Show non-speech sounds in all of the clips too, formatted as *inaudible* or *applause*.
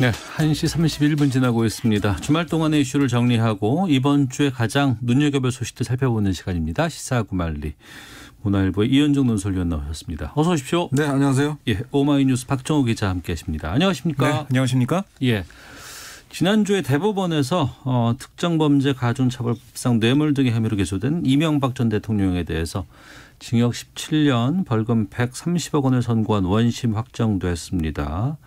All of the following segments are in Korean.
네, 1시 31분 지나고 있습니다. 주말 동안의 이슈를 정리하고 이번 주에 가장 눈여겨볼 소식들 살펴보는 시간입니다. 시사구말리 문화일보의 이현정 논설위원 나오셨습니다. 어서 오십시오. 네, 안녕하세요. 예, 오마이뉴스 박정우 기자 함께하십니다. 안녕하십니까? 네, 안녕하십니까? 예. 지난주에 대법원에서 어, 특정범죄 가중처벌법상 뇌물 등의 혐의로 기소된 이명박 전 대통령에 대해서 징역 17년 벌금 130억 원을 선고한 원심 확정됐습니다.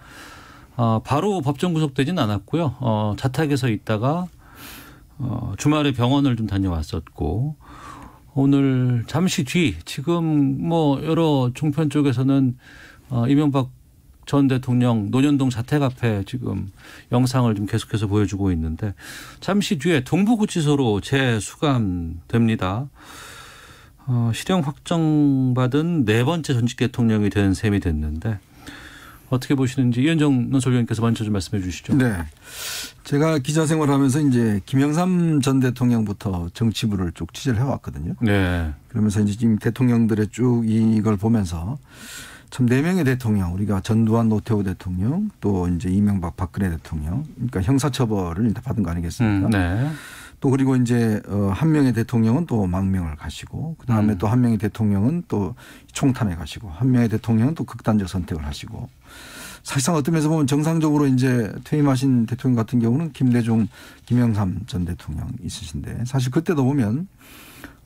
어, 바로 법정 구속되지는 않았고요. 어, 자택에서 있다가 어, 주말에 병원을 좀 다녀왔었고 오늘 잠시 뒤 지금 뭐 여러 종편 쪽에서는 어, 이명박 전 대통령 노년동 자택 앞에 지금 영상을 좀 계속해서 보여주고 있는데 잠시 뒤에 동부구치소로 재수감됩니다. 어, 실형 확정받은 네 번째 전직 대통령이 된 셈이 됐는데 어떻게 보시는지 이현정 논설위원께서 먼저 좀 말씀해 주시죠. 네. 제가 기자 생활하면서 이제 김영삼 전 대통령부터 정치부를 쭉 취재를 해왔거든요. 네. 그러면서 이제 지금 대통령들의 쭉 이걸 보면서 참 네 명의 대통령 우리가 전두환 노태우 대통령 또 이제 이명박 박근혜 대통령 그러니까 형사처벌을 일단 받은 거 아니겠습니까? 음, 네. 또 그리고 이제 어, 한 명의 대통령은 또 망명을 가시고 그 다음에 음. 또한 명의 대통령은 또 총탄에 가시고 한 명의 대통령은 또 극단적 선택을 하시고 사실상 어떤 면에서 보면 정상적으로 이제 퇴임하신 대통령 같은 경우는 김대중, 김영삼 전 대통령 있으신데 사실 그때도 보면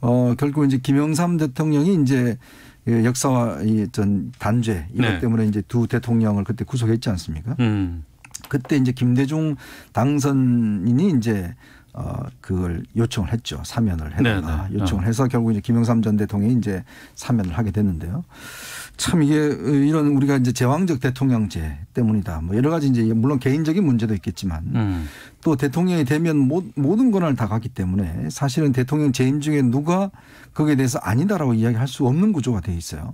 어 결국 이제 김영삼 대통령이 이제 그 역사와 이전 단죄 이것 네. 때문에 이제 두 대통령을 그때 구속했지 않습니까? 음. 그때 이제 김대중 당선인이 이제 어 그걸 요청을 했죠. 사면을 했달라 네, 네. 요청을 어. 해서 결국 이제 김영삼 전 대통령이 이제 사면을 하게 됐는데요. 참 이게 어, 이런 우리가 이제 제왕적 대통령제 때문이다. 뭐 여러 가지 이제 물론 개인적인 문제도 있겠지만 음. 또 대통령이 되면 모든 권한을 다 갖기 때문에 사실은 대통령 재임 중에 누가 거기에 대해서 아니다라고 이야기할 수 없는 구조가 돼 있어요.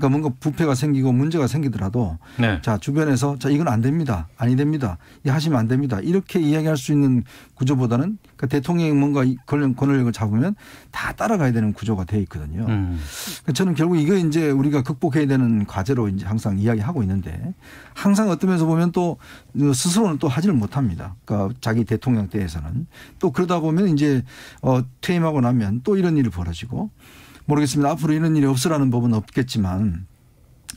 그러니까 뭔가 부패가 생기고 문제가 생기더라도 네. 자 주변에서 자 이건 안 됩니다, 아니 됩니다, 이 하시면 안 됩니다 이렇게 이야기할 수 있는 구조보다는 그러니까 대통령이 뭔가 권력을 잡으면 다 따라가야 되는 구조가 돼 있거든요. 음. 그러니까 저는 결국 이거 이제 우리가 극복해야 되는 과제로 이제 항상 이야기하고 있는데 항상 어떤 면에서 보면 또 스스로는 또 하지를 못합니다. 그러니까 자기 대통령 때에서는 또 그러다 보면 이제 어 퇴임하고 나면 또 이런 일이 벌어지고. 모르겠습니다. 앞으로 이런 일이 없으라는 법은 없겠지만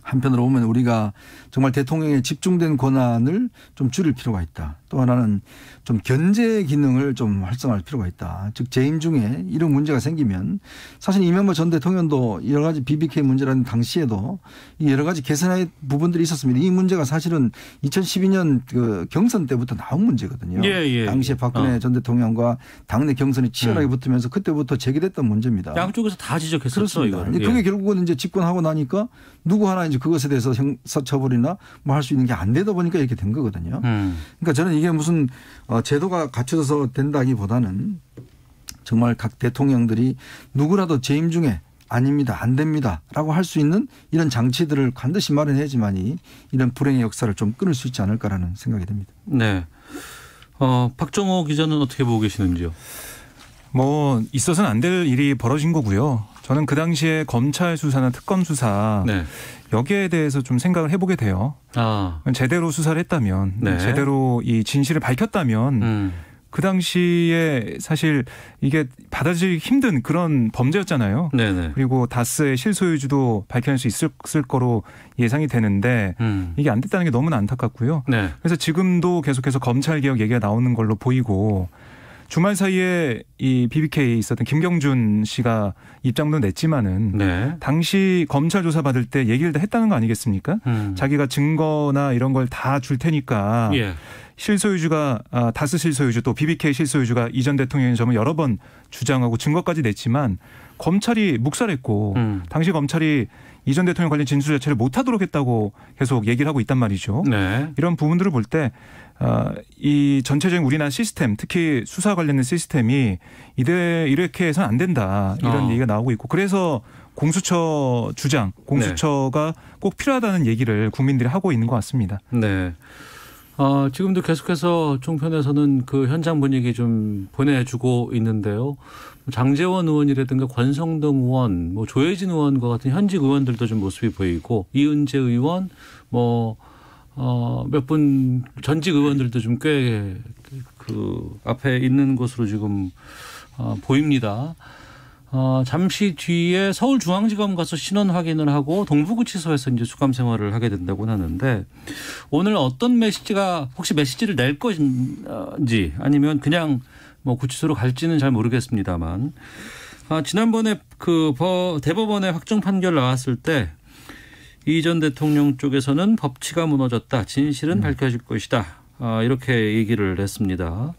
한편으로 보면 우리가 정말 대통령에 집중된 권한을 좀 줄일 필요가 있다. 또 하나는 좀 견제 기능을 좀 활성화할 필요가 있다. 즉 재임 중에 이런 문제가 생기면 사실 이명박 전 대통령도 여러 가지 BBK 문제라는 당시에도 여러 가지 개선할 부분들이 있었습니다. 이 문제가 사실은 2012년 그 경선 때부터 나온 문제거든요. 예, 예, 예, 당시에 박근혜 어. 전 대통령과 당내 경선이 치열하게 음. 붙으면서 그때부터 제기됐던 문제입니다. 양쪽에서 다 지적했었죠. 그렇습니다. 이거 그게 예. 결국은 이제 집권하고 나니까 누구 하나 아닌 그것에 대해서 형사처벌이나 뭐 할 수 있는 게 안 되다 보니까 이렇게 된 거거든요. 음. 그러니까 저는 이게 무슨 어, 제도가 갖춰져서 된다기보다는 정말 각 대통령들이 누구라도 재임 중에 아닙니다. 안 됩니다. 라고 할 수 있는 이런 장치들을 반드시 마련해야지만이 이런 불행의 역사를 좀 끊을 수 있지 않을까라는 생각이 듭니다. 네. 어, 박정호 기자는 어떻게 보고 계시는지요? 뭐, 있어서는 안 될 일이 벌어진 거고요. 저는 그 당시에 검찰 수사나 특검 수사 네. 여기에 대해서 좀 생각을 해보게 돼요. 아. 제대로 수사를 했다면, 네. 제대로 이 진실을 밝혔다면, 음. 그 당시에 사실 이게 받아들이기 힘든 그런 범죄였잖아요. 네네. 네. 그리고 다스의 실소유주도 밝혀낼 수 있을 거로 예상이 되는데 음. 이게 안 됐다는 게 너무나 안타깝고요. 네. 그래서 지금도 계속해서 검찰 개혁 얘기가 나오는 걸로 보이고 주말 사이에 이 BBK에 있었던 김경준 씨가 입장도 냈지만은 네. 당시 검찰 조사 받을 때 얘기를 다 했다는 거 아니겠습니까? 음. 자기가 증거나 이런 걸 다 줄 테니까 예. 실소유주가 아, 다스 실소유주 또 BBK 실소유주가 이전 대통령인 점을 여러 번 주장하고 증거까지 냈지만 검찰이 묵살했고 음. 당시 검찰이 이전 대통령 관련 진술 자체를 못하도록 했다고 계속 얘기를 하고 있단 말이죠. 네. 이런 부분들을 볼때이 어, 전체적인 우리나라 시스템, 특히 수사 관련된 시스템이 이대 이렇게 해서는 안 된다 이런 어. 얘기가 나오고 있고 그래서 공수처 주장, 공수처가 네. 꼭 필요하다는 얘기를 국민들이 하고 있는 것 같습니다. 네. 어, 지금도 계속해서 총편에서는 그 현장 분위기 좀 보내주고 있는데요. 뭐 장재원 의원이라든가 권성동 의원, 뭐 조혜진 의원과 같은 현직 의원들도 좀 모습이 보이고 이은재 의원, 뭐 어, 몇 분 전직 의원들도 좀 꽤 그 앞에 있는 것으로 지금 어, 보입니다. 어, 잠시 뒤에 서울중앙지검 가서 신원 확인을 하고 동부구치소에서 이제 수감 생활을 하게 된다고 하는데 오늘 어떤 메시지가 혹시 메시지를 낼 것인지 아니면 그냥 뭐 구치소로 갈지는 잘 모르겠습니다만 아, 지난번에 그 대법원의 확정 판결 나왔을 때 이 전 대통령 쪽에서는 법치가 무너졌다 진실은 음. 밝혀질 것이다 아, 이렇게 얘기를 했습니다.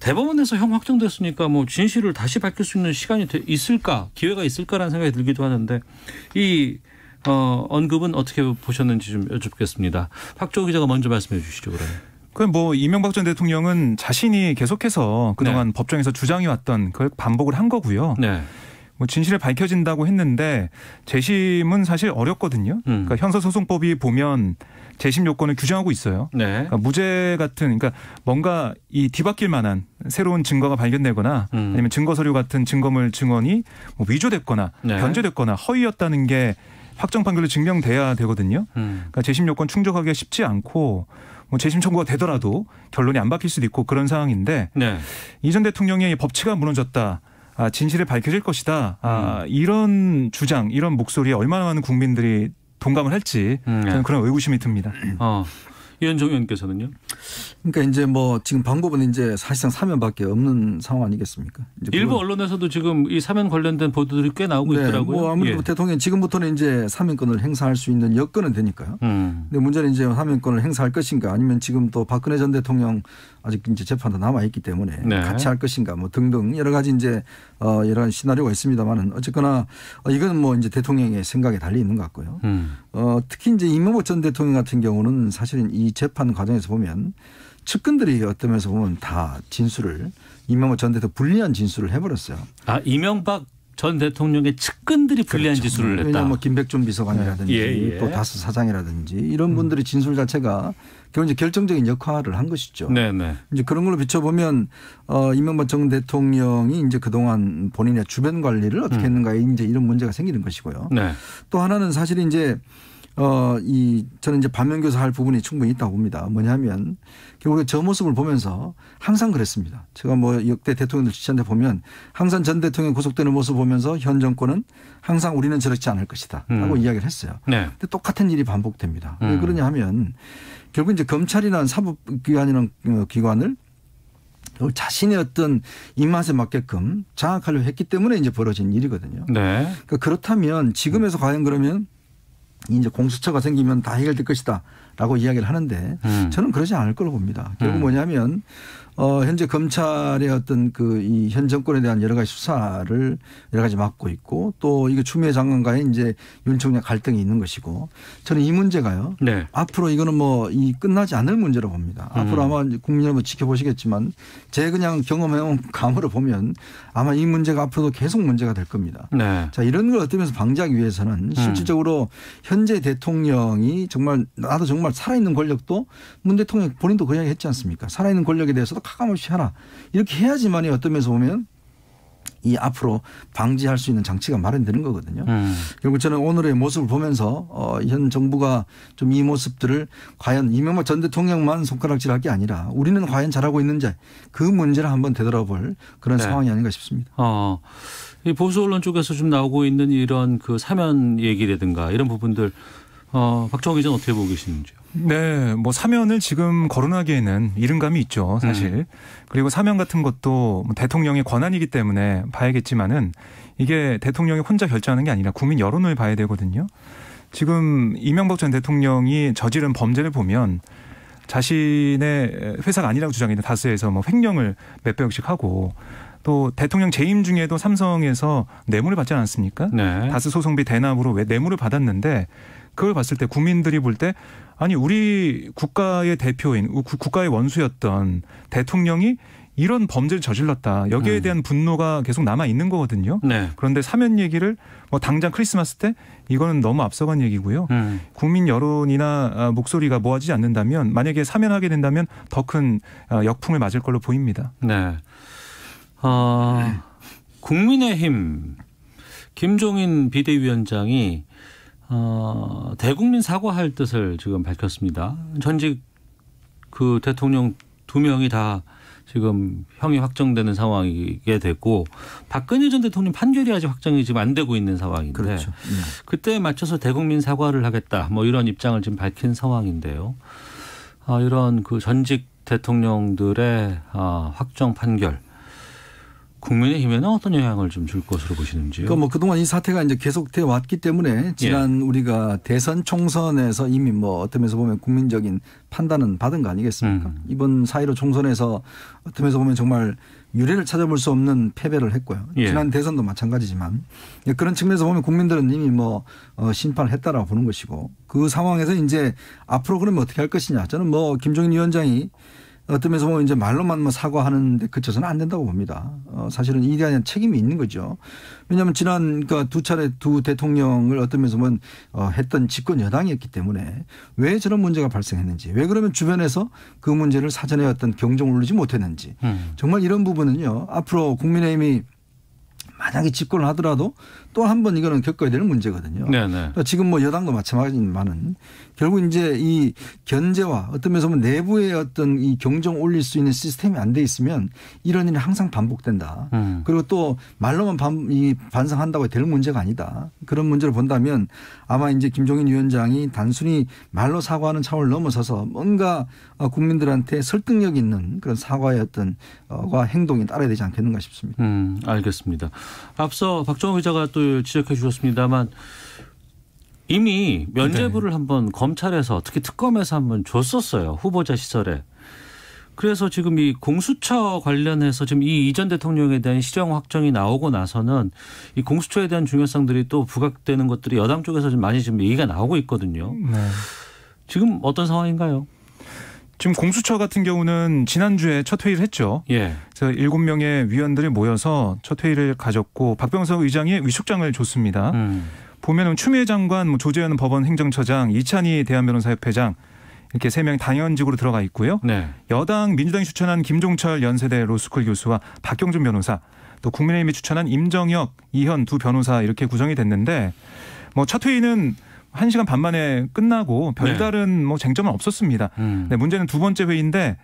대법원에서 형 확정됐으니까 뭐 진실을 다시 밝힐 수 있는 시간이 있을까 기회가 있을까라는 생각이 들기도 하는데 이 어, 언급은 어떻게 보셨는지 좀 여쭙겠습니다. 박조 기자가 먼저 말씀해 주시죠 그러면. 그럼 뭐 이명박 전 대통령은 자신이 계속해서 그동안 네. 법정에서 주장해 왔던 그걸 반복을 한 거고요. 네. 뭐 진실을 밝혀진다고 했는데 재심은 사실 어렵거든요. 음. 그러니까 형사소송법이 보면 재심 요건을 규정하고 있어요. 네. 그러니까 무죄 같은 그러니까 뭔가 이 뒤바뀔 만한 새로운 증거가 발견되거나 음. 아니면 증거 서류 같은 증거물 증언이 뭐 위조됐거나 네. 변조됐거나 허위였다는 게 확정 판결로 증명돼야 되거든요. 음. 그러니까 재심 요건 충족하기가 쉽지 않고 뭐 재심 청구가 되더라도 결론이 안 바뀔 수도 있고 그런 상황인데 네. 이전 대통령의 법치가 무너졌다. 아, 진실이 밝혀질 것이다. 아, 음. 이런 주장, 이런 목소리에 얼마나 많은 국민들이 동감을 할지 저는 음, 네. 그런 의구심이 듭니다. 어. 이현정 의원께서는요. 그러니까 이제 뭐 지금 방법은 이제 사실상 사면밖에 없는 상황 아니겠습니까? 일부 언론에서도 지금 이 사면 관련된 보도들이 꽤 나오고 네, 있더라고요. 뭐 아무래도 예. 대통령 지금부터는 이제 사면권을 행사할 수 있는 여건은 되니까요. 음. 근데 문제는 이제 사면권을 행사할 것인가 아니면 지금 또 박근혜 전 대통령 아직 이제 재판도 남아 있기 때문에 네. 같이 할 것인가 뭐 등등 여러 가지 이제 어이러 시나리오가 있습니다만은 어쨌거나 어, 이건 뭐 이제 대통령의 생각에 달려 있는 것 같고요. 음. 어 특히 이제 이명박 전 대통령 같은 경우는 사실은 이이 재판 과정에서 보면 측근들이 어떤 면에서 보면 다 진술을 이명박 전 대통령 불리한 진술을 해버렸어요. 아 이명박 전 대통령의 측근들이 불리한 그렇죠. 진술을 했다. 왜냐하면 뭐 김백준 비서관이라든지 예, 예. 또 다스 사장이라든지 이런 음. 분들의 진술 자체가 결국 이제 결정적인 역할을 한 것이죠. 네네. 네. 이제 그런 걸로 비춰보면 어 이명박 전 대통령이 이제 그동안 본인의 주변 관리를 어떻게 음. 했는가 이제 이런 문제가 생기는 것이고요. 네. 또 하나는 사실 이제 어, 이, 저는 이제 반면교사 할 부분이 충분히 있다고 봅니다. 뭐냐면, 결국에 저 모습을 보면서 항상 그랬습니다. 제가 뭐 역대 대통령들 지지한데 보면 항상 전 대통령 구속되는 모습 보면서 현 정권은 항상 우리는 저렇지 않을 것이다. 음. 라고 이야기를 했어요. 네. 근데 똑같은 일이 반복됩니다. 음. 왜 그러냐 하면 결국 이제 검찰이나 사법기관이나 어, 기관을 자신의 어떤 입맛에 맞게끔 장악하려 했기 때문에 이제 벌어진 일이거든요. 네. 그러니까 그렇다면 지금에서 과연 그러면 이제 공수처가 생기면 다 해결될 것이다라고 이야기를 하는데 음. 저는 그러지 않을 걸로 봅니다. 결국 음. 뭐냐면 어, 현재 검찰의 어떤 그 이 현 정권에 대한 여러 가지 수사를 여러 가지 맡고 있고 또이거 추미애 장관과의 이제 윤 총장 갈등이 있는 것이고 저는 이 문제가요. 네. 앞으로 이거는 뭐 이 끝나지 않을 문제로 봅니다. 음. 앞으로 아마 국민 여러분 지켜보시겠지만 제 그냥 경험해온 *laughs* 감으로 보면 아마 이 문제가 앞으로도 계속 문제가 될 겁니다. 네. 자 이런 걸 어떻게 해서 방지하기 위해서는 음. 실질적으로 음. 현재 대통령이 정말 나도 정말 살아있는 권력도 문 대통령 본인도 그냥 했지 않습니까? 살아있는 권력에 대해서도 가감없이 하라. 이렇게 해야지만이 어떤 면에서 보면 이 앞으로 방지할 수 있는 장치가 마련되는 거거든요. 음. 결국 저는 오늘의 모습을 보면서 어, 현 정부가 좀 이 모습들을 과연 이명박 전 대통령만 손가락질할 게 아니라 우리는 과연 잘하고 있는지 그 문제를 한번 되돌아볼 그런 네. 상황이 아닌가 싶습니다. 어. 이 보수 언론 쪽에서 좀 나오고 있는 이런 그 사면 얘기라든가 이런 부분들 어, 박정희 전 어떻게 보고 계시는지요? 네, 뭐 사면을 지금 거론하기에는 이른감이 있죠, 사실. 음. 그리고 사면 같은 것도 뭐 대통령의 권한이기 때문에 봐야겠지만은 이게 대통령이 혼자 결정하는 게 아니라 국민 여론을 봐야 되거든요. 지금 이명박 전 대통령이 저지른 범죄를 보면 자신의 회사가 아니라고 주장했는 다스에서 뭐 횡령을 몇백억씩 하고 또 대통령 재임 중에도 삼성에서 뇌물을 받지 않았습니까? 네. 다스 소송비 대납으로 왜 뇌물을 받았는데 그걸 봤을 때 국민들이 볼때 아니 우리 국가의 대표인 국가의 원수였던 대통령이 이런 범죄를 저질렀다. 여기에 음. 대한 분노가 계속 남아 있는 거거든요. 네. 그런데 사면 얘기를 뭐 당장 크리스마스 때 이거는 너무 앞서간 얘기고요. 음. 국민 여론이나 아, 목소리가 모아지지 않는다면 만약에 사면하게 된다면 더큰 아, 역풍을 맞을 걸로 보입니다. 네. 어, 국민의힘 김종인 비대위원장이 어, 대국민 사과할 뜻을 지금 밝혔습니다. 전직 그 대통령 두 명이 다 지금 형이 확정되는 상황이게 됐고 박근혜 전 대통령 판결이 아직 확정이 지금 안 되고 있는 상황인데 그렇죠. 네. 그때에 맞춰서 대국민 사과를 하겠다 뭐 이런 입장을 지금 밝힌 상황인데요. 아, 이런 그 전직 대통령들의 아, 확정 판결 국민의힘에는 어떤 영향을 좀 줄 것으로 보시는지요? 그뭐 그러니까 그동안 이 사태가 이제 계속돼 왔기 때문에 지난 예. 우리가 대선 총선에서 이미 뭐 어떤 면에서 보면 국민적인 판단은 받은 거 아니겠습니까? 음. 이번 사일오 총선에서 어떤 면에서 보면 정말 유례를 찾아볼 수 없는 패배를 했고요. 예. 지난 대선도 마찬가지지만 예, 그런 측면에서 보면 국민들은 이미 뭐 어, 심판을 했다라고 보는 것이고 그 상황에서 이제 앞으로 그러면 어떻게 할 것이냐 저는 뭐 김종인 위원장이 어떤 면에서 보면 이제 말로만 뭐 사과하는데 그쳐서는 안 된다고 봅니다. 어, 사실은 이에 대한 책임이 있는 거죠. 왜냐하면 지난 그러니까 두 차례 두 대통령을 어떤 면에서 보면 어, 했던 집권 여당이었기 때문에 왜 저런 문제가 발생했는지 왜 그러면 주변에서 그 문제를 사전에 어떤 경종을 울리지 못했는지 음. 정말 이런 부분은요. 앞으로 국민의힘이 만약에 집권을 하더라도 또한번 이거는 겪어야 될 문제거든요. 네네. 네. 그러니까 지금 뭐 여당도 마찬가지지만은 결국 이제 이 견제와 어떤 면에서 보면 내부의 어떤 이 경정 올릴 수 있는 시스템이 안 돼 있으면 이런 일이 항상 반복된다. 음. 그리고 또 말로만 반, 이 반성한다고 될 문제가 아니다. 그런 문제를 본다면 아마 이제 김종인 위원장이 단순히 말로 사과하는 차원을 넘어서서 뭔가 어, 국민들한테 설득력 있는 그런 사과의 어떤 어, 과 행동이 따라야 되지 않겠는가 싶습니다. 음, 알겠습니다. 앞서 박정호 기자가 또 분들 지적해 주셨습니다만 이미 면제부를 네. 한번 검찰에서 특히 특검에서 한번 줬었어요. 후보자 시설에. 그래서 지금 이 공수처 관련해서 지금 이 이전 대통령에 대한 실형 확정이 나오고 나서는 이 공수처에 대한 중요성들이 또 부각되는 것들이 여당 쪽에서 좀 많이 지금 얘기가 나오고 있거든요. 네. 지금 어떤 상황인가요? 지금 공수처 같은 경우는 지난주에 첫 회의를 했죠. 예. 그래서 일곱 명의 위원들이 모여서 첫 회의를 가졌고 박병석 의장이 위촉장을 줬습니다. 음. 보면은 추미애 장관, 뭐 조재현 법원 행정처장, 이찬희 대한변호사협회장 이렇게 세명이 당연직으로 들어가 있고요. 네. 여당 민주당이 추천한 김종철 연세대 로스쿨 교수와 박경준 변호사, 또 국민의힘이 추천한 임정혁, 이현 두 변호사 이렇게 구성이 됐는데 뭐 첫 회의는 1시간 반 만에 끝나고 네. 별다른 네. 뭐 쟁점은 없었습니다. 음. 네, 문제는 두 번째 회의인데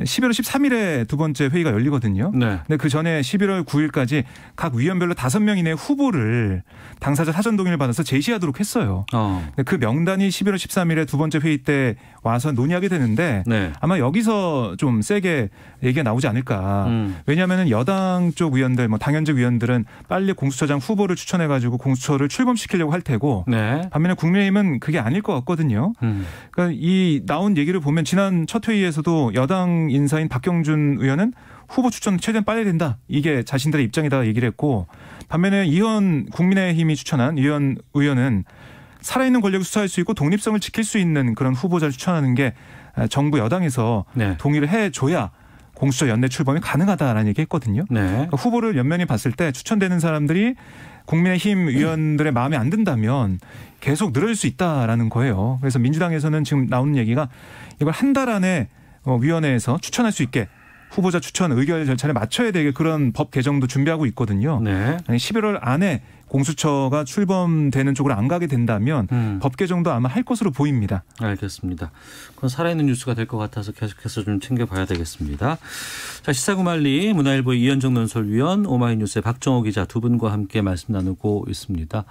11월 13일에 두 번째 회의가 열리거든요. 네. 근데 그 전에 11월 9일까지 각 위원별로 다섯 명 이내 후보를 당사자 사전 동의를 받아서 제시하도록 했어요. 어. 근데 그 명단이 11월 13일에 두 번째 회의 때 와서 논의하게 되는데 네. 아마 여기서 좀 세게 얘기가 나오지 않을까. 음. 왜냐하면 여당 쪽위원들뭐 당연직 위원들은 빨리 공수처장 후보를 추천해 가지고 공수처를 출범시키려고 할 테고 네. 반면에 국민의힘은 그게 아닐 것 같거든요. 음. 그러니까 이 나온 얘기를 보면 지난 첫 회의에서도 여당 인사인 박경준 의원은 후보 추천 최대한 빨리 된다. 이게 자신들의 입장이다 얘기를 했고 반면에 이현 국민의힘이 추천한 이현 의원은 살아있는 권력을 수사할 수 있고 독립성을 지킬 수 있는 그런 후보자를 추천하는 게 정부 여당에서 네. 동의를 해줘야 공수처 연내 출범이 가능하다라는 얘기 했거든요. 네. 그러니까 후보를 연면히 봤을 때 추천되는 사람들이 국민의힘 의원들의 마음에 안 든다면 계속 늘어질 수 있다라는 거예요. 그래서 민주당에서는 지금 나오는 얘기가 이걸 한 달 안에 어, 위원회에서 추천할 수 있게 후보자 추천 의결 절차를 맞춰야 되게 그런 법 개정도 준비하고 있거든요. 네. 11월 안에 공수처가 출범되는 쪽으로 안 가게 된다면 음. 법 개정도 아마 할 것으로 보입니다. 알겠습니다. 그건 살아있는 뉴스가 될 것 같아서 계속해서 좀 챙겨봐야 되겠습니다. 자 시사구말리 문화일보 이현정 논설위원 오마이뉴스의 박정호 기자 두 분과 함께 말씀 나누고 있습니다.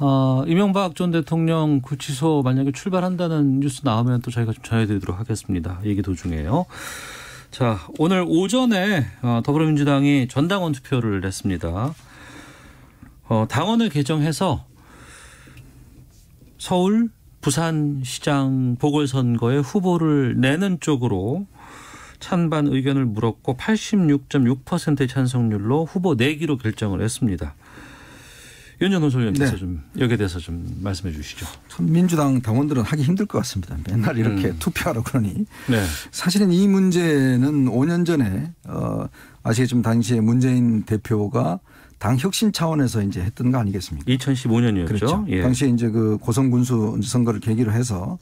어, 이명박 전 대통령 구치소 만약에 출발한다는 뉴스 나오면 또 저희가 좀 전해드리도록 하겠습니다. 얘기 도중에요. 자, 오늘 오전에 어, 더불어민주당이 전당원 투표를 냈습니다. 어, 당원을 개정해서 서울, 부산시장 보궐선거에 후보를 내는 쪽으로 찬반 의견을 물었고 86.6%의 찬성률로 후보 내기로 결정을 했습니다. 윤현호 소장님께서 네. 좀 여기에 대해서 좀 말씀해 주시죠. 참 민주당 당원들은 하기 힘들 것 같습니다. 맨날 이렇게 음. 투표하러 그러니. 네. 사실은 이 문제는 5년 전에 어, 아시겠지만 당시에 문재인 대표가 당 혁신 차원에서 이제 했던 거 아니겠습니까? 2015년이었죠. 그렇죠. 예. 당시에 이제 그 고성 군수 선거를 계기로 해서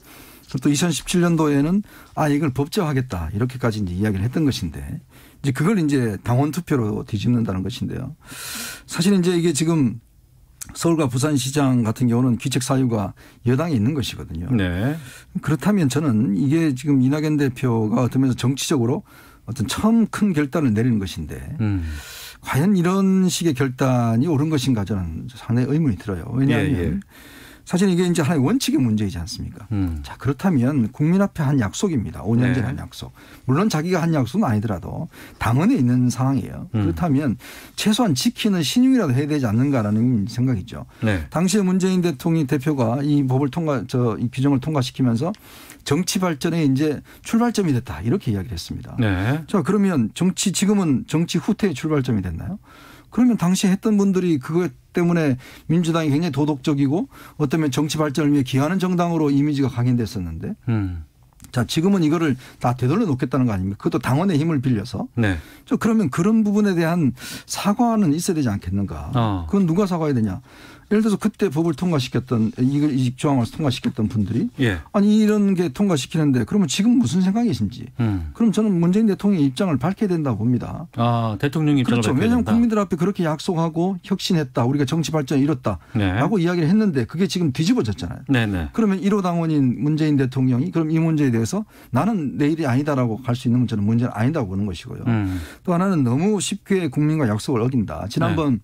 또 2017년도에는 아 이걸 법제화하겠다 이렇게까지 이제 이야기를 했던 것인데 이제 그걸 이제 당원 투표로 뒤집는다는 것인데요. 사실 이제 이게 지금 서울과 부산시장 같은 경우는 귀책 사유가 여당에 있는 것이거든요. 네. 그렇다면 저는 이게 지금 이낙연 대표가 어떤 면에서 정치적으로 어떤 처음 큰 결단을 내리는 것인데 음. 과연 이런 식의 결단이 옳은 것인가 저는 상당히 의문이 들어요. 왜냐하면 예, 예. 사실 이게 이제 하나의 원칙의 문제이지 않습니까? 음. 자, 그렇다면 국민 앞에 한 약속입니다. 5년 네. 전한 약속. 물론 자기가 한 약속은 아니더라도 당원에 있는 상황이에요. 음. 그렇다면 최소한 지키는 신용이라도 해야 되지 않는가라는 생각이죠. 네. 당시에 문재인 대통령 대표가 이 법을 통과, 저, 이 규정을 통과시키면서 정치 발전의 이제 출발점이 됐다. 이렇게 이야기를 했습니다. 네. 자, 그러면 정치, 지금은 정치 후퇴의 출발점이 됐나요? 그러면 당시 했던 분들이 그거 에 때문에 민주당이 굉장히 도덕적이고 어쩌면 정치 발전을 위해 기하는 정당으로 이미지가 강인됐었는데 음. 자 지금은 이거를 다 되돌려 놓겠다는 거 아닙니까? 그것도 당원의 힘을 빌려서. 네. 저 그러면 그런 부분에 대한 사과는 있어야 되지 않겠는가? 어. 그건 누가 사과해야 되냐? 예를 들어서 그때 법을 통과시켰던 이걸 이직 조항을 통과시켰던 분들이 예. 아니 이런 게 통과시키는데 그러면 지금 무슨 생각이신지 음. 그럼 저는 문재인 대통령의 입장을 밝혀야 된다고 봅니다. 아 대통령 입장을 그렇죠. 왜냐하면 국민들 앞에 그렇게 약속하고 혁신했다 우리가 정치 발전 을 이뤘다라고 네. 이야기를 했는데 그게 지금 뒤집어졌잖아요. 네네. 네. 그러면 1호 당원인 문재인 대통령이 그럼 이 문제에 대해서 나는 내일이 아니다라고 갈 수 있는 건 저는 문제는 아니다고 보는 것이고요. 음. 또 하나는 너무 쉽게 국민과 약속을 어긴다. 지난번 네.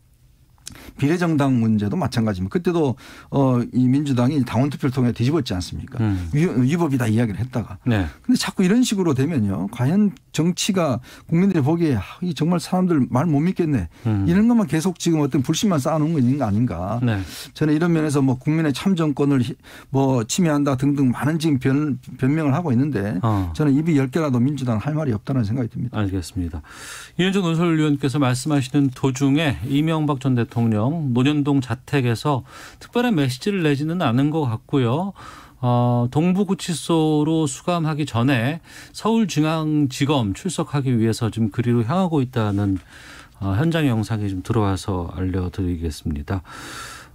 비례정당 문제도 마찬가지입니다. 그때도 어, 이 민주당이 당원 투표를 통해 뒤집었지 않습니까? 음. 위법이다 이야기를 했다가. 네. 근데 자꾸 이런 식으로 되면요. 과연 정치가 국민들이 보기에 아, 이 정말 사람들 말 못 믿겠네. 음. 이런 것만 계속 지금 어떤 불신만 쌓아놓은 거 있는 거 아닌가. 네. 저는 이런 면에서 뭐 국민의 참정권을 뭐 침해한다 등등 많은 지금 변, 변명을 하고 있는데 어. 저는 입이 열개라도 민주당 할 말이 없다는 생각이 듭니다. 알겠습니다. 이현주 논설위원께서 말씀하시는 도중에 이명박 전 대통령 대통령 노년동 자택에서 특별한 메시지를 내지는 않은 것 같고요. 어, 동부구치소로 수감하기 전에 서울중앙지검 출석하기 위해서 지금 그리로 향하고 있다는 어, 현장 영상이 좀 들어와서 알려드리겠습니다.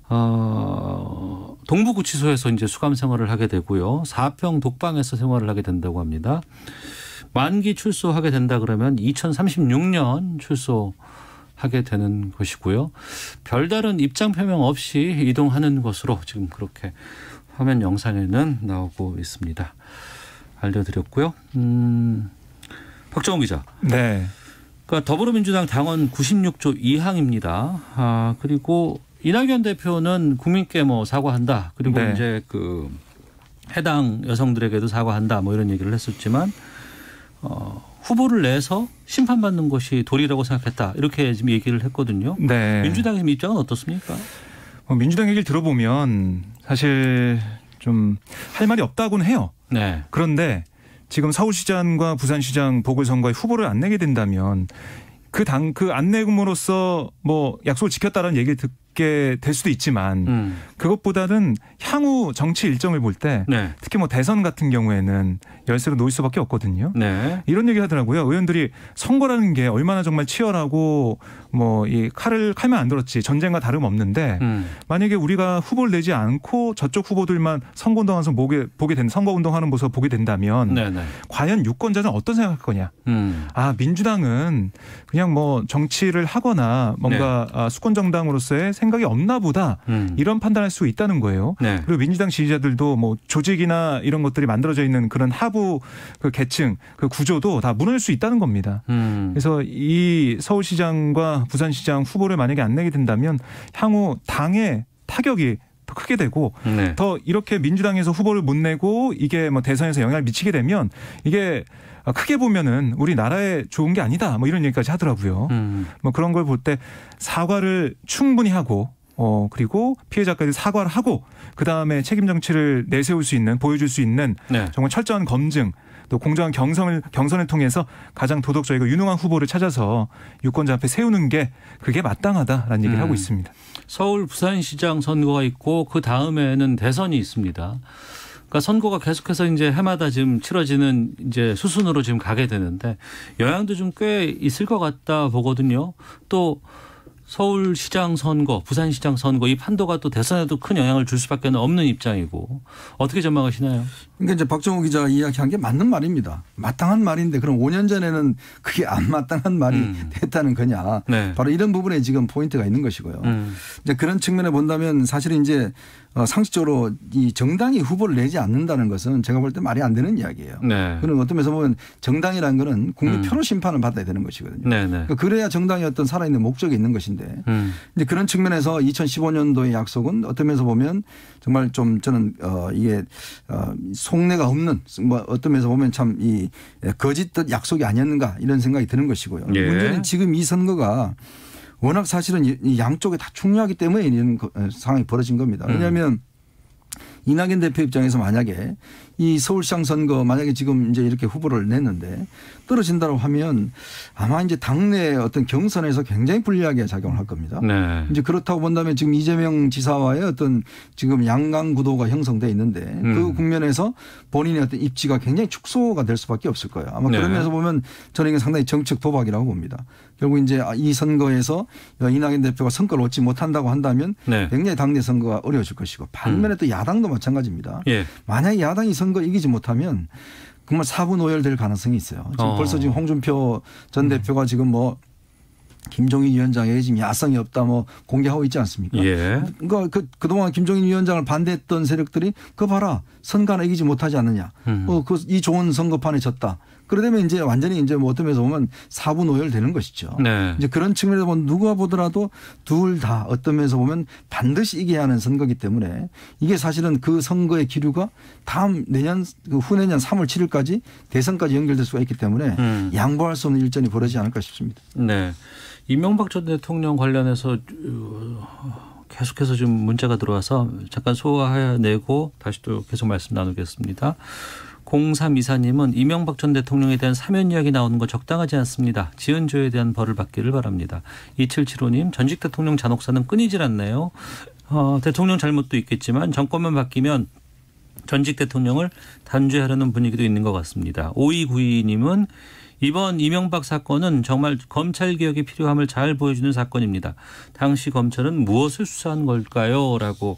어, 동부구치소에서 이제 수감 생활을 하게 되고요. 4평 독방에서 생활을 하게 된다고 합니다. 만기 출소하게 된다 그러면 2036년 출소 하게 되는 것이고요. 별다른 입장 표명 없이 이동하는 것으로 지금 그렇게 화면 영상에는 나오고 있습니다. 알려드렸고요. 음, 박정훈 기자. 네. 그러니까 더불어민주당 당원 96조 2항입니다. 아, 그리고 이낙연 대표는 국민께 뭐 사과한다. 그리고 네. 이제 그 해당 여성들에게도 사과한다. 뭐 이런 얘기를 했었지만 어, 후보를 내서 심판받는 것이 도리라고 생각했다 이렇게 지금 얘기를 했거든요. 네. 민주당의 입장은 어떻습니까? 어, 민주당 얘기를 들어보면 사실 좀 할 말이 없다고는 해요. 네. 그런데 지금 서울시장과 부산시장 보궐선거에 후보를 안 내게 된다면 그 당그 그 안내금으로써 뭐 약속을 지켰다는 얘기를 듣게 될 수도 있지만 음. 그것보다는 향후 정치 일정을 볼때 네. 특히 뭐 대선 같은 경우에는 열쇠로 놓일 수밖에 없거든요. 네. 이런 얘기 하더라고요. 의원들이 선거라는 게 얼마나 정말 치열하고 뭐 이 칼을 칼만 안 들었지 전쟁과 다름없는데 음. 만약에 우리가 후보를 내지 않고 저쪽 후보들만 선거 운동하서 보게 보게 된 선거 운동하는 모습 을 보게 된다면 네네. 네. 과연 유권자는 어떤 생각할 거냐? 음. 아 민주당은 그냥 뭐 정치를 하거나 뭔가 네. 아, 수권 정당으로서의 생각이 없나 보다 음. 이런 판단할 수 있다는 거예요. 네. 그리고 민주당 지지자들도 뭐 조직이나 이런 것들이 만들어져 있는 그런 하부 그 계층 그 구조도 다 무너질 수 있다는 겁니다. 음. 그래서 이 서울시장과 부산시장 후보를 만약에 안 내게 된다면 향후 당의 타격이 더 크게 되고 네. 더 이렇게 민주당에서 후보를 못 내고 이게 뭐 대선에서 영향을 미치게 되면 이게 크게 보면은 우리나라에 좋은 게 아니다 뭐 이런 얘기까지 하더라고요. 음. 뭐 그런 걸 볼 때 사과를 충분히 하고 어 그리고 피해자까지 사과를 하고 그 다음에 책임 정치를 내세울 수 있는 보여줄 수 있는 네. 정말 철저한 검증 또 공정한 경선을 경선을 통해서 가장 도덕적이고 유능한 후보를 찾아서 유권자 앞에 세우는 게 그게 마땅하다라는 얘기를 음. 하고 있습니다. 서울 부산시장 선거가 있고 그 다음에는 대선이 있습니다. 그러니까 선거가 계속해서 이제 해마다 지금 치러지는 이제 수순으로 지금 가게 되는데 영향도 좀 꽤 있을 것 같다 보거든요. 또 서울시장 선거, 부산시장 선거 이 판도가 또 대선에도 큰 영향을 줄 수밖에 없는 입장이고 어떻게 전망하시나요? 그러니까 이제 박정우 기자 이야기한 게 맞는 말입니다. 마땅한 말인데 그럼 5년 전에는 그게 안 마땅한 말이 음. 됐다는 거냐? 네. 바로 이런 부분에 지금 포인트가 있는 것이고요. 음. 이제 그런 측면에 본다면 사실은 이제 어, 상식적으로 이 정당이 후보를 내지 않는다는 것은 제가 볼 때 말이 안 되는 이야기예요. 네. 그런 어떤 면에서 보면 정당이라는 거는 국민 표로 음. 심판을 받아야 되는 것이거든요. 네, 네. 그러니까 그래야 정당이 어떤 살아있는 목적이 있는 것인데 음. 이제 그런 측면에서 2015년도의 약속은 어떤 면에서 보면 정말 좀 저는 어 이게 어 속내가 없는 뭐 어떤 면에서 보면 참이 예, 거짓 약속이 아니었는가 이런 생각이 드는 것이고요. 예. 문제는 지금 이 선거가 워낙 사실은 이 양쪽에 다 중요하기 때문에 이런 어, 상황이 벌어진 겁니다. 왜냐하면 음. 이낙연 대표 입장에서 만약에 이 서울시장 선거 만약에 지금 이제 이렇게 후보를 냈는데 떨어진다고 하면 아마 이제 당내 어떤 경선에서 굉장히 불리하게 작용을 할 겁니다. 네. 이제 그렇다고 본다면 지금 이재명 지사와의 어떤 지금 양강 구도가 형성돼 있는데 음. 그 국면에서 본인의 어떤 입지가 굉장히 축소가 될 수밖에 없을 거예요. 아마 네. 그런 면에서 보면 저는 이게 상당히 정책 도박이라고 봅니다. 결국 이제 이 선거에서 이낙연 대표가 성과를 얻지 못한다고 한다면 네. 굉장히 당내 선거가 어려워질 것이고 반면에 음. 또 야당도 마찬가지입니다. 예. 만약 에 야당이 선거 선거 이기지 못하면 정말 사분 오열될 가능성이 있어요. 지금 어. 벌써 지금 홍준표 전 음. 대표가 지금 뭐 김종인 위원장에 지금 야성이 없다 뭐 공개하고 있지 않습니까? 예. 그러니까 그 그동안 김종인 위원장을 반대했던 세력들이 그 봐라 선거 하나 이기지 못하지 않느냐. 음. 어그이 좋은 선거판에 졌다. 그러다면 이제 완전히 이제 뭐 어떤 면에서 보면 사분오열되는 것이죠. 네. 이제 그런 측면에서 보면 누가 보더라도 둘 다 어떤 면에서 보면 반드시 이겨야 하는 선거기 때문에 이게 사실은 그 선거의 기류가 다음 내년 그 후내년 3월 7일까지 대선까지 연결될 수가 있기 때문에 음. 양보할 수 없는 일전이 벌어지지 않을까 싶습니다. 네. 이명박 전 대통령 관련해서 어, 계속해서 지금 문자가 들어와서 잠깐 소화해내고 다시 또 계속 말씀 나누겠습니다. 0324님은 이명박 전 대통령에 대한 사면 이야기 나오는 거 적당하지 않습니다. 지은 죄에 대한 벌을 받기를 바랍니다. 2775님 전직 대통령 잔혹사는 끊이질 않네요. 어, 대통령 잘못도 있겠지만 정권만 바뀌면 전직 대통령을 단죄하려는 분위기도 있는 것 같습니다. 5292님은 이번 이명박 사건은 정말 검찰 개혁의 필요함을 잘 보여주는 사건입니다. 당시 검찰은 무엇을 수사한 걸까요? 라고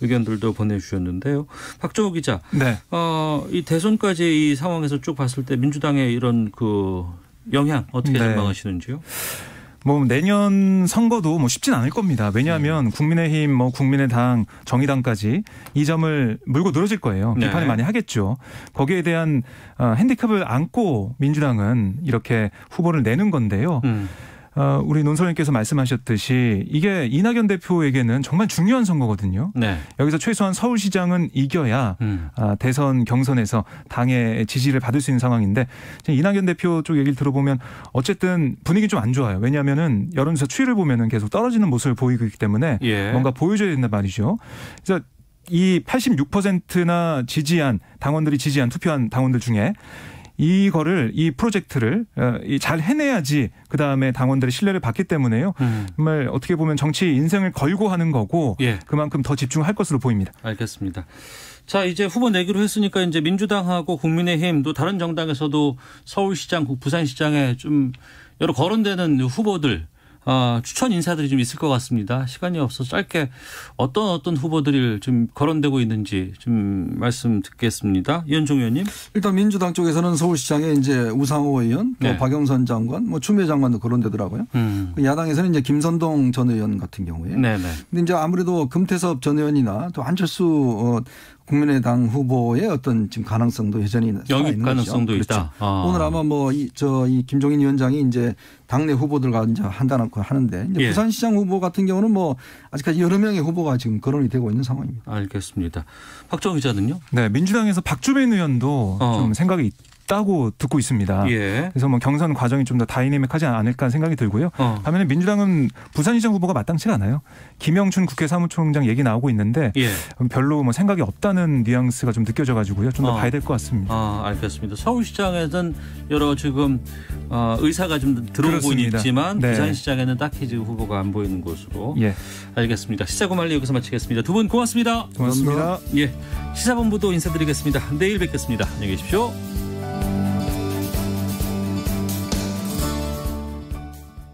의견들도 보내주셨는데요. 박정우 기자, 네. 어, 이 대선까지 이 상황에서 쭉 봤을 때 민주당의 이런 그 영향 어떻게 네. 전망하시는지요? 네. 뭐 내년 선거도 뭐 쉽진 않을 겁니다. 왜냐하면 네. 국민의힘, 뭐 국민의당, 정의당까지 이 점을 물고 늘어질 거예요. 네. 비판을 네. 많이 하겠죠. 거기에 대한 어, 핸디캡을 안고 민주당은 이렇게 후보를 내는 건데요. 음. 어, 우리 논설위원께서 말씀하셨듯이 이게 이낙연 대표에게는 정말 중요한 선거거든요. 네. 여기서 최소한 서울시장은 이겨야 음. 아, 대선 경선에서 당의 지지를 받을 수 있는 상황인데 이낙연 대표 쪽 얘기를 들어보면 어쨌든 분위기 좀 안 좋아요. 왜냐하면은 여론조사 추이를 보면은 계속 떨어지는 모습을 보이고 있기 때문에 예. 뭔가 보여줘야 된단 말이죠. 그래서 이 86%나 지지한 당원들이 지지한 투표한 당원들 중에 이거를 이 프로젝트를 어, 잘 해내야지 그 다음에 당원들의 신뢰를 받기 때문에요. 음. 정말 어떻게 보면 정치 인생을 걸고 하는 거고 예. 그만큼 더 집중할 것으로 보입니다. 알겠습니다. 자 이제 후보 내기로 했으니까 이제 민주당하고 국민의힘도 다른 정당에서도 서울시장, 부산시장에 좀 여러 거론되는 후보들 어, 추천 인사들이 좀 있을 것 같습니다. 시간이 없어서 짧게 어떤 어떤 후보들이 좀 거론되고 있는지 좀 말씀 듣겠습니다. 이현종 의원님. 일단 민주당 쪽에서는 서울시장에 이제 우상호 의원, 또 네. 박영선 장관, 뭐 추미애 장관도 거론되더라고요. 음. 그 야당에서는 이제 김선동 전 의원 같은 경우에. 네네. 네. 근데 이제 아무래도 금태섭 전 의원이나 또 안철수 어, 국민의당 후보의 어떤 지금 가능성도 여전히 영입 가능성도 거죠. 있다. 그렇죠. 아. 오늘 아마 뭐 이저이 이 김종인 위원장이 이제 당내 후보들과 이제 한다는고 하는데 이제 예. 부산시장 후보 같은 경우는 뭐 아직까지 여러 명의 후보가 지금 거론이 되고 있는 상황입니다. 알겠습니다. 박정 기자는요? 네 민주당에서 박주민 의원도 어. 좀 생각이 있다고 듣고 있습니다. 예. 그래서 뭐 경선 과정이 좀 더 다이내믹하지 않을까 생각이 들고요. 어. 반면에 민주당은 부산시장 후보가 마땅치가 않아요. 김영춘 국회 사무총장 얘기 나오고 있는데 예. 별로 뭐 생각이 없다는 뉘앙스가 좀 느껴져가지고요. 좀더 어. 봐야 될 것 같습니다. 아, 알겠습니다. 서울시장에선 여러 지금 어, 의사가 좀 들어오고 있지만 네. 부산시장에는 딱히 지금 후보가 안 보이는 것으로 예. 알겠습니다. 시사고말리 여기서 마치겠습니다. 두분 고맙습니다. 고맙습니다. 고맙습니다. 예, 시사본부도 인사드리겠습니다. 내일 뵙겠습니다. 안녕히 계십시오.